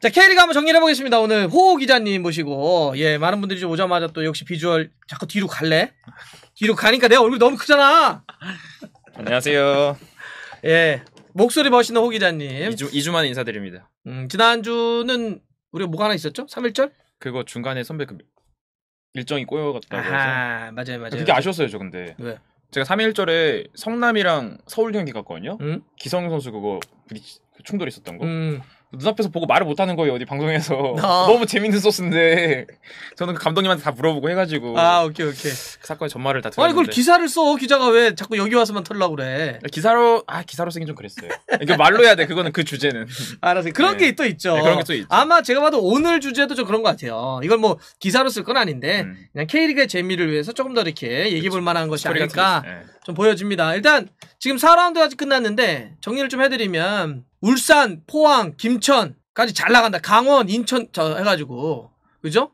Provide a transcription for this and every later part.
자, K리그 한번 정리해 보겠습니다. 오늘 호호 기자님 모시고, 예, 많은 분들이 좀 오자마자 또 역시 비주얼 자꾸 뒤로 갈래? 뒤로 가니까 내 얼굴 너무 크잖아! 안녕하세요. 예, 목소리 멋있는 호 기자님. 2주, 2주 만에 인사드립니다. 음, 지난주는 우리가 뭐가 하나 있었죠? 3일절? 그거 중간에 선배 그 일정이 꼬여갔다고 해서. 아, 맞아요, 맞아요. 아, 그게 아쉬웠어요, 저 근데. 왜? 제가 3일절에 성남이랑 서울 경기 갔거든요. 음? 기성 선수 그거 충돌 있었던 거. 음. 눈앞에서 보고 말을 못하는 거예요 어디 방송에서 어. 너무 재밌는 소스인데 저는 그 감독님한테 다 물어보고 해가지고 아 오케이 오케이 그 사건의 전말을 다 들었는데 아 이걸 기사를 써 기자가 왜 자꾸 여기 와서만 털라 그래 기사로 아 기사로 쓰긴 좀 그랬어요 이거 말로 해야 돼 그거는 그 주제는 알았어요 그런 네. 게또 있죠 네, 그런 게 또 있죠 아마 제가 봐도 오늘 주제도 좀 그런 것 같아요 이걸 뭐 기사로 쓸 건 아닌데 음. 그냥 K리그의 재미를 위해서 조금 더 이렇게 얘기해 볼 그렇죠. 만한 것이 아닐까 네. 좀 보여집니다. 일단 지금 4라운드 아직 끝났는데 정리를 좀 해드리면 울산, 포항, 김천까지 잘 나간다. 강원, 인천 저 해가지고 그죠?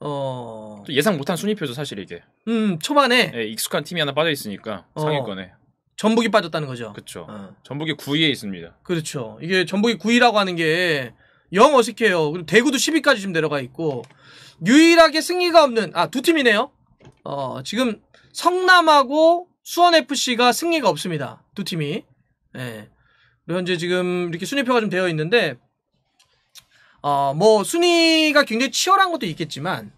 어 예상 못한 순위표죠 사실 이게. 음 초반에 예, 익숙한 팀이 하나 빠져 있으니까 어. 상위권에. 어, 전북이 빠졌다는 거죠. 그렇죠. 어. 전북이 9위에 있습니다. 그렇죠. 이게 전북이 9위라고 하는 게 영 어색해요. 그리고 대구도 10위까지 지금 내려가 있고 유일하게 승리가 없는 아 두 팀이네요. 어 지금 성남하고 수원FC가 승리가 없습니다. 두 팀이. 예. 현재 지금 이렇게 순위표가 좀 되어 있는데, 어, 뭐, 순위가 굉장히 치열한 것도 있겠지만,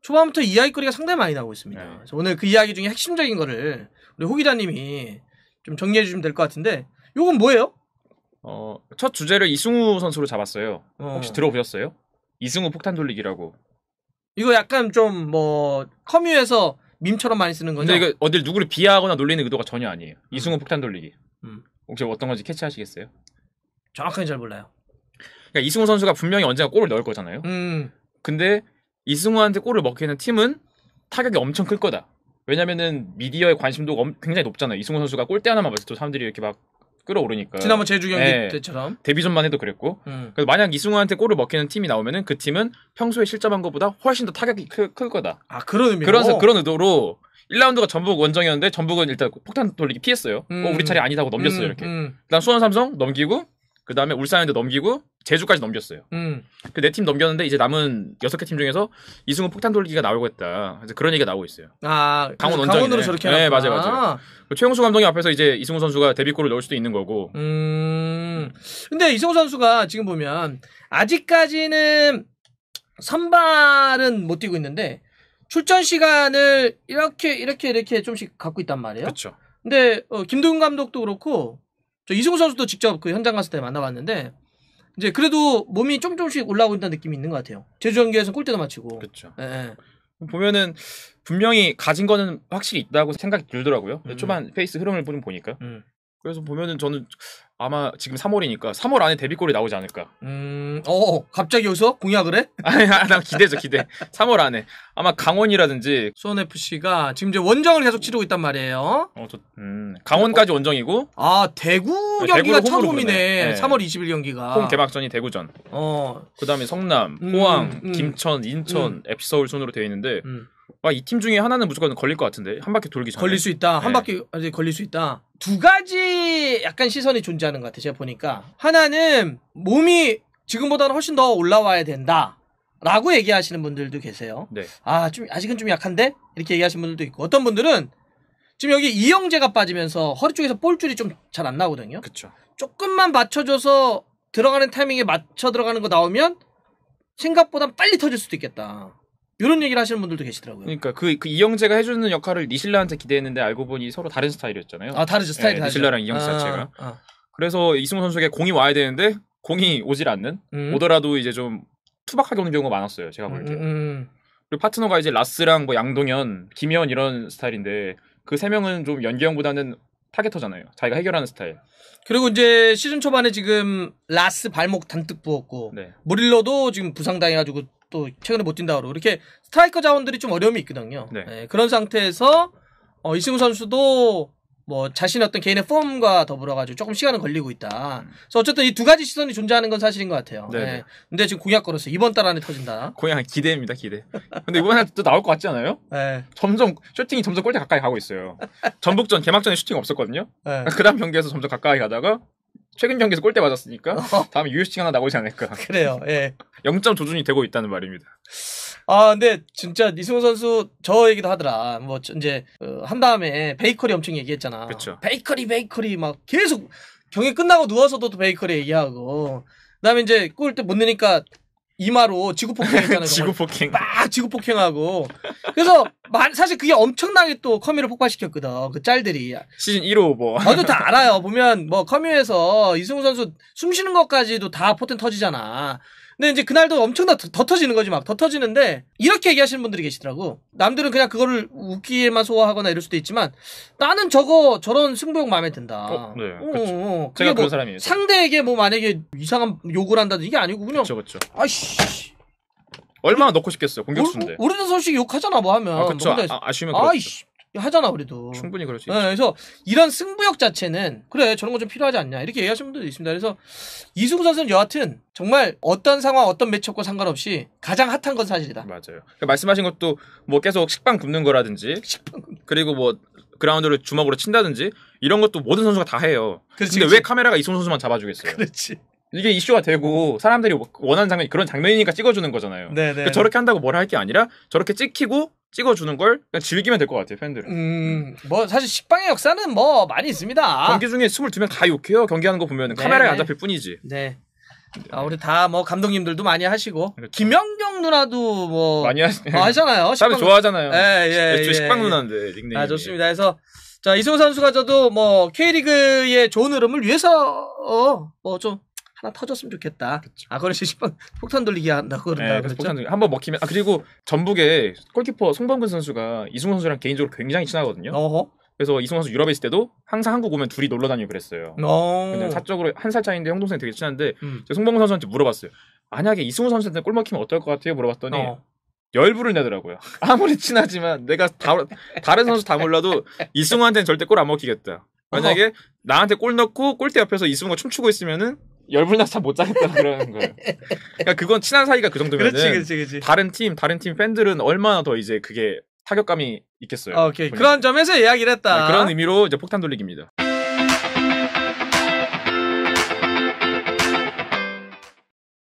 초반부터 이야기거리가 상당히 많이 나오고 있습니다. 네. 그래서 오늘 그 이야기 중에 핵심적인 거를 우리 호 기자님이 좀 정리해 주시면 될 것 같은데, 요건 뭐예요? 어, 첫 주제를 이승우 선수로 잡았어요. 어. 혹시 들어보셨어요? 이승우 폭탄 돌리기라고. 이거 약간 좀 뭐, 커뮤에서 밈처럼 많이 쓰는 거죠. 근데 이거 어딜 누구를 비하하거나 놀리는 의도가 전혀 아니에요. 음. 이승훈 폭탄 돌리기. 음. 혹시 어떤 건지 캐치하시겠어요? 정확하게 잘 몰라요. 그러니까 이승훈 선수가 분명히 언젠가 골을 넣을 거잖아요. 음. 근데 이승훈한테 골을 먹히는 팀은 타격이 엄청 클 거다. 왜냐면은 미디어의 관심도가 굉장히 높잖아요. 이승훈 선수가 골대 하나만 맞아도 사람들이 이렇게 막 끌어오르니까. 지난번 제주 경기 네. 때처럼. 데뷔전만 해도 그랬고. 음. 그래서 만약 이승우한테 골을 먹히는 팀이 나오면은 그 팀은 평소에 실점한 것보다 훨씬 더 타격이 클, 클 거다. 아 그런 의미로. 그래서 그런 의도로 1라운드가 전북 원정이었는데 전북은 일단 폭탄 돌리기 피했어요. 음. 어, 우리 음. 차례 아니다고 넘겼어요 음. 이렇게. 음. 그다음 수원 삼성 넘기고 그다음에 울산현대 넘기고 제주까지 넘겼어요. 음. 그네팀 넘겼는데 이제 남은 여섯 개 팀 중에서 이승우 폭탄 돌기가 나오고 했다. 이제 그런 얘기가 나오고 있어요. 아 강원 원정 강원으로 저렇게 네 맞아요 맞아요. 그 최용수 감독님 앞에서 이제 이승우 선수가 데뷔골을 넣을 수도 있는 거고. 음. 근데 이승우 선수가 지금 보면 아직까지는 선발은 못 뛰고 있는데 출전 시간을 이렇게 이렇게 이렇게 좀씩 갖고 있단 말이에요. 그렇죠. 근데 어, 김동훈 감독도 그렇고 저 이승우 선수도 직접 그 현장 갔을 때 만나봤는데 이제 그래도 몸이 좀 조금씩 올라오고 있다는 느낌이 있는 것 같아요. 제주 경기에서 골대도 맞히고. 그렇죠. 예. 보면은 분명히 가진 거는 확실히 있다고 생각이 들더라고요. 음. 초반 페이스 흐름을 보니까. 음. 그래서 보면은 저는 아마 지금 3월이니까 3월 안에 데뷔골이 나오지 않을까. 음, 어, 갑자기 여기서 공약을 해? 아니, 나 기대죠, 기대. 3월 안에 아마 강원이라든지 수원 FC가 지금 이제 원정을 계속 치르고 있단 말이에요. 어, 저, 음, 강원까지 원정이고. 아, 대구 네, 경기가 네, 첫 홈이네. 네. 3월 20일 경기가. 홈 개막전이 대구전. 어. 그다음에 성남, 음, 포항, 음, 음, 김천, 인천, 음. FC 서울 순으로 되어 있는데. 음. 아, 이팀 중에 하나는 무조건 걸릴 것 같은데 한 바퀴 돌기 전에 걸릴 수 있다. 한 네. 바퀴 아니, 걸릴 수 있다. 두 가지 약간 시선이 존재하는 것 같아요. 제가 보니까 하나는 몸이 지금보다는 훨씬 더 올라와야 된다. 라고 얘기하시는 분들도 계세요. 네. 아, 좀 아직은 좀 약한데 이렇게 얘기하시는 분들도 있고 어떤 분들은 지금 여기 이영재가 빠지면서 허리 쪽에서 볼줄이 좀 잘 안 나오거든요. 그렇 조금만 받쳐줘서 들어가는 타이밍에 맞춰 들어가는 거 나오면 생각보다 빨리 터질 수도 있겠다. 이런 얘기를 하시는 분들도 계시더라고요. 그러니까 그, 그 이영재가 해주는 역할을 니실라한테 기대했는데 알고 보니 서로 다른 스타일이었잖아요. 아 다르죠 스타일이 네, 다르죠. 니실라랑 이영재 아, 자체가. 아. 그래서 이승우 선수에게 공이 와야 되는데 공이 오질 않는. 음. 오더라도 이제 좀 투박하게 오는 경우가 많았어요. 제가 음, 볼 때. 음, 음. 그리고 파트너가 이제 라스랑 뭐 양동현, 김현 이런 스타일인데 그 세 명은 좀 연기형보다는 타겟터잖아요. 자기가 해결하는 스타일. 그리고 이제 시즌 초반에 지금 라스 발목 단뜩 부었고 네. 무릴러도 지금 부상당해가지고 또 최근에 못 뛴다 그러고 이렇게 스트라이커 자원들이 좀 어려움이 있거든요. 네. 예, 그런 상태에서 어, 이승우 선수도 뭐 자신의 어떤 개인의 폼과 더불어 가지고 조금 시간은 걸리고 있다. 음. 그래서 어쨌든 이 두 가지 시선이 존재하는 건 사실인 것 같아요. 네, 예. 네. 근데 지금 공약 걸어서 이번 달 안에 터진다. 고향 기대입니다, 기대. 근데 이번에 또 나올 것 같지 않아요? 예. 점점 슈팅이 점점 골대 가까이 가고 있어요. 전북전 개막전에 슈팅 없었거든요. 예. 그다음 경기에서 점점 가까이 가다가 최근 경기에서 골대 맞았으니까 어. 다음에 유효 슈팅 하나 나오지 않을까. 그래요. 예. 0점 조준이 되고 있다는 말입니다. 아 근데 진짜 이승우 선수 저 얘기도 하더라. 뭐 이제 어, 한 다음에 베이커리 엄청 얘기했잖아. 그쵸. 베이커리 베이커리 막 계속 경기 끝나고 누워서도 또 베이커리 얘기하고 그다음에 이제 골때못내니까 이마로 지구 폭행했잖아요. 지구 폭행. 막 지구 폭행하고. 그래서 사실 그게 엄청나게 또 커뮤를 폭발시켰거든. 그 짤들이. 시즌 1호 뭐. 저도 다 알아요. 보면 뭐 커뮤에서 이승우 선수 숨 쉬는 것까지도 다 포텐 터지잖아. 근데 이제 그날도 엄청나 더, 터지는 거지 막 더 터지는데 이렇게 얘기하시는 분들이 계시더라고. 남들은 그냥 그거를 웃기에만 소화하거나 이럴 수도 있지만 나는 저거 저런 승부욕 마음에 든다. 어, 네. 어, 어, 어, 제가 뭐 그런 사람이에요. 상대에게 뭐 만약에 이상한 욕을 한다든 지 이게 아니고 그냥 그쵸, 그쵸. 아씨 얼마나 넣고 싶겠어요 공격수인데. 우리는 소식 욕하잖아 뭐 하면. 아, 그쵸. 뭐, 근데, 아, 아쉬우면. 그렇죠. 아이씨. 하잖아 우리도 충분히 그럴 수 네, 있죠. 네, 그래서 이런 승부욕 자체는 그래 저런 거 좀 필요하지 않냐 이렇게 얘기하시는 분들도 있습니다. 그래서 이승우 선수는 여하튼 정말 어떤 상황 어떤 매치업과 상관없이 가장 핫한 건 사실이다. 맞아요. 그러니까 말씀하신 것도 뭐 계속 식빵 굽는 거라든지 식빵 그리고 뭐 그라운드를 주먹으로 친다든지 이런 것도 모든 선수가 다 해요. 그렇지, 근데 그렇지. 왜 카메라가 이승우 선수만 잡아주겠어요? 그렇지. 이게 이슈가 되고 사람들이 원하는 장면이 그런 장면이니까 찍어주는 거잖아요. 네네. 네. 그러니까 저렇게 한다고 뭐라 할 게 아니라 저렇게 찍히고 찍어주는 걸 그냥 즐기면 될 것 같아요 팬들은. 음, 뭐 사실 식빵의 역사는 뭐 많이 있습니다. 경기 중에 22명 다 욕해요 경기하는 거 보면 네, 카메라에 안 네. 잡힐 뿐이지. 네. 아, 우리 다 뭐 감독님들도 많이 하시고 그렇죠. 김연경 누나도 뭐 많이 하시... 뭐 하잖아요. 식빵 좋아하잖아요. 예, 예, 예, 식빵 예. 누나인데 닉네임. 아 좋습니다. 그래서 자 이승우 선수가 저도 뭐 K리그의 좋은 흐름을 위해서 어, 뭐좀 하나 터졌으면 좋겠다. 그쵸. 아거리 70번 폭탄 돌리기 한다고 그런다. 네, 돌리기 한번 먹히면 아 그리고 전북의 골키퍼 송범근 선수가 이승훈 선수랑 개인적으로 굉장히 친하거든요. 어허. 그래서 이승훈 선수 유럽에 있을 때도 항상 한국 오면 둘이 놀러 다니고 그랬어요. 어. 근데 사적으로 한 살 차이인데 형 동생 되게 친한데 음. 제가 송범근 선수한테 물어봤어요. 만약에 이승훈 선수한테 골 먹히면 어떨 것 같아요? 물어봤더니 어. 열불을 내더라고요. 아무리 친하지만 내가 다, 다른 선수 다 몰라도 이승우한테는 절대 골 안 먹히겠다. 만약에 나한테 골 넣고 골대 옆에서 이승우가 춤추고 있으면은 열불나서 못 자겠다 그러는 거예요. 그러니까 그건 친한 사이가 그 정도면은 그렇지, 그렇지, 그렇지. 다른 팀 다른 팀 팬들은 얼마나 더 이제 그게 타격감이 있겠어요. 아, 오케이. 그런 점에서 예약이를다 네, 그런 의미로 이제 폭탄 돌리기입니다.